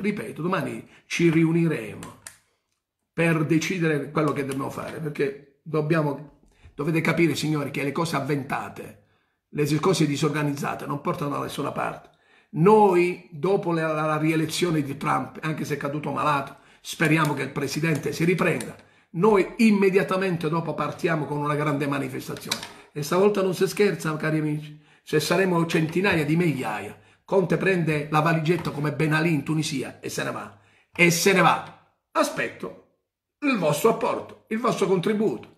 ripeto, domani ci riuniremo per decidere quello che dobbiamo fare, perché dobbiamo, dovete capire signori che le cose avventate, le cose disorganizzate non portano da nessuna parte. Noi, dopo la, la rielezione di Trump, anche se è caduto malato, speriamo che il presidente si riprenda, noi immediatamente dopo partiamo con una grande manifestazione. E stavolta non si scherza, cari amici, se saremo centinaia di migliaia, Conte prende la valigetta come Ben Ali in Tunisia e se ne va. E se ne va. Aspetto il vostro apporto, il vostro contributo.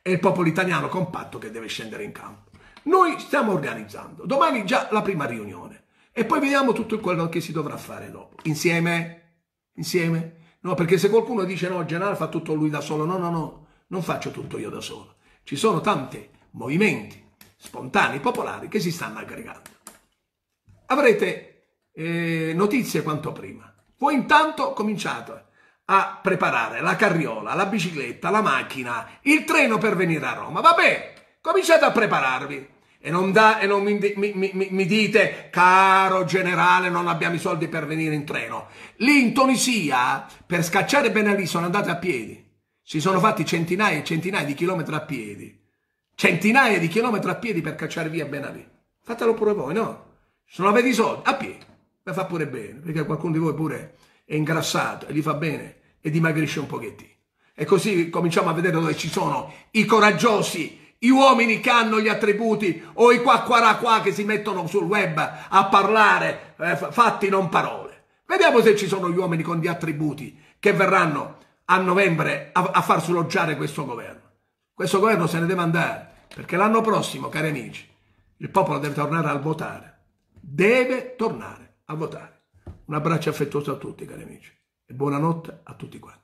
È il popolo italiano compatto che deve scendere in campo. Noi stiamo organizzando. Domani già la prima riunione. E poi vediamo tutto quello che si dovrà fare dopo. Insieme? Insieme? No, perché se qualcuno dice no, Gennaro fa tutto lui da solo. No, no, no, non faccio tutto io da solo. Ci sono tanti movimenti spontanei, popolari che si stanno aggregando avrete eh, notizie quanto prima. Voi intanto cominciate a preparare la carriola, la bicicletta, la macchina, il treno per venire a Roma. Vabbè, cominciate a prepararvi. E non, da, e non mi, mi, mi, mi, dite, caro generale, non abbiamo i soldi per venire in treno. Lì in Tunisia, per scacciare Ben Ali, sono andati a piedi. Si sono fatti centinaia e centinaia di chilometri a piedi. Centinaia di chilometri a piedi per cacciare via Ben Ali. Fatelo pure voi, no? Se non avete i soldi, a piedi, ma fa pure bene, perché qualcuno di voi pure è ingrassato e gli fa bene e dimagrisce un pochettino. E così cominciamo a vedere dove ci sono i coraggiosi, gli uomini che hanno gli attributi o i qua qua qua che si mettono sul web a parlare eh, fatti non parole. Vediamo se ci sono gli uomini con gli attributi che verranno a novembre a, a far sloggiare questo governo. Questo governo se ne deve andare perché l'anno prossimo, cari amici, il popolo deve tornare a votare deve tornare a votare. Un abbraccio affettuoso a tutti, cari amici, e buonanotte a tutti quanti.